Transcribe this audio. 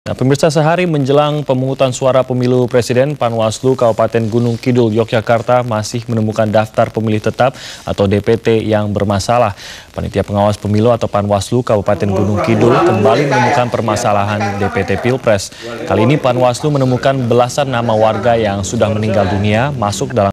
Nah, pemirsa sehari menjelang pemungutan suara pemilu presiden, Panwaslu Kabupaten Gunung Kidul, Yogyakarta masih menemukan daftar pemilih tetap atau DPT yang bermasalah. Panitia Pengawas Pemilu atau Panwaslu Kabupaten Gunung Kidul kembali menemukan permasalahan DPT Pilpres. Kali ini Panwaslu menemukan belasan nama warga yang sudah meninggal dunia masuk dalam